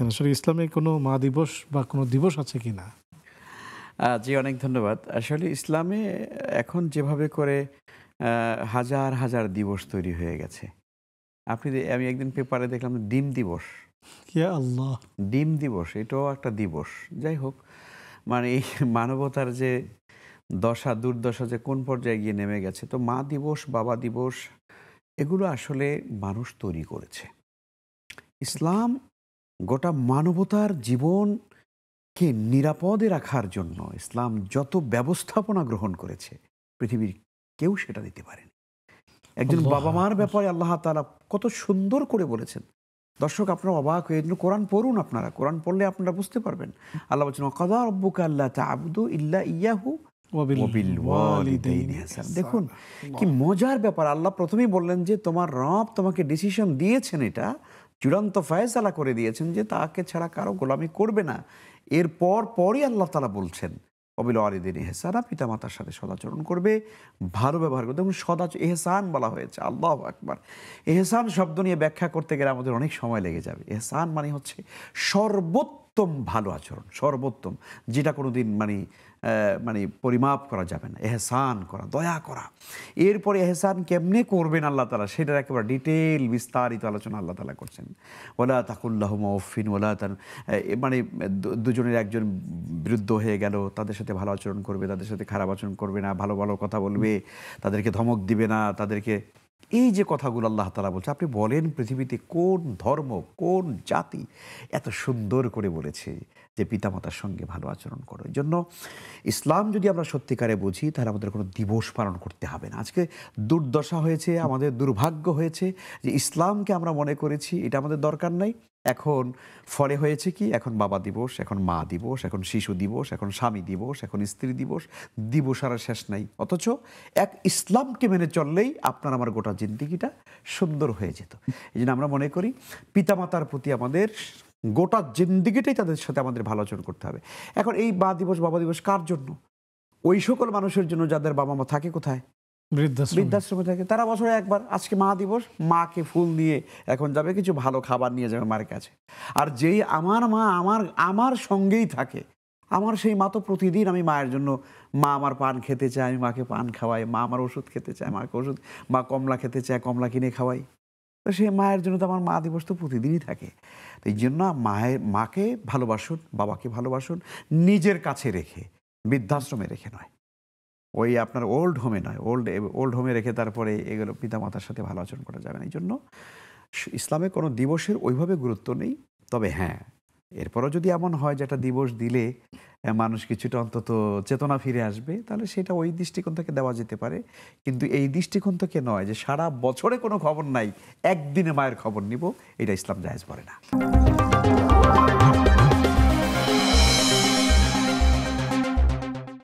আসলে ইসলামে কোনো মা দিবস বা কোনো দিবস আছে কি না জি অনেক ধন্যবাদ আসলে ইসলামে এখন যেভাবে করে হাজার হাজার দিবস তৈরি হয়ে গেছে আপনি আমি একদিন পেপারে দেখলাম ডিম দিবস আল্লাহ ডিম দিবস এটাও একটা দিবস যাই হোক মানে এই মানবতার যে দশা দুর্দশা যে কোন পর্যায়ে গিয়ে নেমে গেছে তো মা দিবস বাবা দিবস এগুলো আসলে মানুষ তৈরি করেছে ইসলাম গোটা মানবতার জীবনকে নিরাপদে রাখার জন্য ইসলাম যত ব্যবস্থাপনা গ্রহণ করেছে পৃথিবীর কেউ সেটা দিতে পারেনি একজন বাবা মার ব্যাপারে আল্লাহ তালা কত সুন্দর করে বলেছেন দর্শক আপনার অবাক হয়ে জন্য কোরআন পড়ুন আপনারা কোরআন পড়লে আপনারা বুঝতে পারবেন আল্লাহ বলছেন কদা রব্বুক আল্লাহ তাবুদু ইল্লা ইয়াহু দেখুন কি মজার ব্যাপার আল্লাহ প্রথমেই বললেন যে তোমার রব তোমাকে ডিসিশন দিয়েছেন এটা চূড়ান্ত ফায়সালা করে দিয়েছেন যে তাকে ছাড়া কারো গোলামি করবে না এরপর পরই আল্লাহ তালা বলছেন অবিল আলিদিন এহসানা পিতা মাতার সাথে সদাচরণ করবে ভালো ব্যবহার করবে এবং সদা এহসান বলা হয়েছে আল্লাহ আকবার এহসান শব্দ নিয়ে ব্যাখ্যা করতে গেলে আমাদের অনেক সময় লেগে যাবে এহসান মানে হচ্ছে সর্বোত্ত সর্বোত্তম ভালো আচরণ সর্বোত্তম যেটা কোনো দিন মানে মানে পরিমাপ করা যাবে না এহসান করা দয়া করা এরপরে এহসান কেমনে করবেন আল্লাহ তালা সেটার একেবারে ডিটেল বিস্তারিত আলোচনা আল্লাহ তালা করছেন ওলা তাকুল্লাহ মফিন ওলা তার মানে দুজনের একজন বিরুদ্ধ হয়ে গেল তাদের সাথে ভালো আচরণ করবে তাদের সাথে খারাপ আচরণ করবে না ভালো ভালো কথা বলবে তাদেরকে ধমক দিবে না তাদেরকে এই যে কথাগুলো আল্লাহ তালা বলছে আপনি বলেন পৃথিবীতে কোন ধর্ম কোন জাতি এত সুন্দর করে বলেছে যে পিতামাতার সঙ্গে ভালো আচরণ করো এই জন্য ইসলাম যদি আমরা সত্যিকারে বুঝি তাহলে আমাদের কোনো দিবস পালন করতে হবে না আজকে দুর্দশা হয়েছে আমাদের দুর্ভাগ্য হয়েছে যে ইসলামকে আমরা মনে করেছি এটা আমাদের দরকার নাই এখন ফলে হয়েছে কি এখন বাবা দিবস এখন মা দিবস এখন শিশু দিবস এখন স্বামী দিবস এখন স্ত্রী দিবস দিবস আর শেষ নাই অথচ এক ইসলামকে মেনে চললেই আপনার আমার গোটা জিন্দিগিটা সুন্দর হয়ে যেত এই জন্য আমরা মনে করি পিতামাতার প্রতি আমাদের গোটা জিন্দিগিটাই তাদের সাথে আমাদের ভালো আচরণ করতে হবে এখন এই মা দিবস বাবা দিবস কার জন্য ওই সকল মানুষের জন্য যাদের বাবা মা থাকে কোথায় বৃদ্ধাশ্রমে থাকে তারা বছরে একবার আজকে মা দিবস মাকে ফুল দিয়ে এখন যাবে কিছু ভালো খাবার নিয়ে যাবে মার কাছে আর যেই আমার মা আমার আমার সঙ্গেই থাকে আমার সেই মা তো প্রতিদিন আমি মায়ের জন্য মা আমার পান খেতে চায় আমি মাকে পান খাওয়াই মা আমার ওষুধ খেতে চায় মাকে ওষুধ মা কমলা খেতে চায় কমলা কিনে খাওয়াই তো সেই মায়ের জন্য তো আমার মা দিবস তো প্রতিদিনই থাকে তো এই জন্য মায়ের মাকে ভালোবাসুন বাবাকে ভালোবাসুন নিজের কাছে রেখে বৃদ্ধাশ্রমে রেখে নয় ওই আপনার ওল্ড হোমে নয় ওল্ড ওল্ড হোমে রেখে তারপরে এগুলো পিতামাতার সাথে ভালো আচরণ করা যাবে না এই জন্য ইসলামে কোনো দিবসের ওইভাবে গুরুত্ব নেই তবে হ্যাঁ এরপরও যদি এমন হয় যে একটা দিবস দিলে মানুষ কিছুটা অন্তত চেতনা ফিরে আসবে তাহলে সেটা ওই দৃষ্টিকোণ থেকে দেওয়া যেতে পারে কিন্তু এই দৃষ্টিকোণ থেকে নয় যে সারা বছরে কোনো খবর নাই একদিনে মায়ের খবর নিব এটা ইসলাম জায়েজ বলে না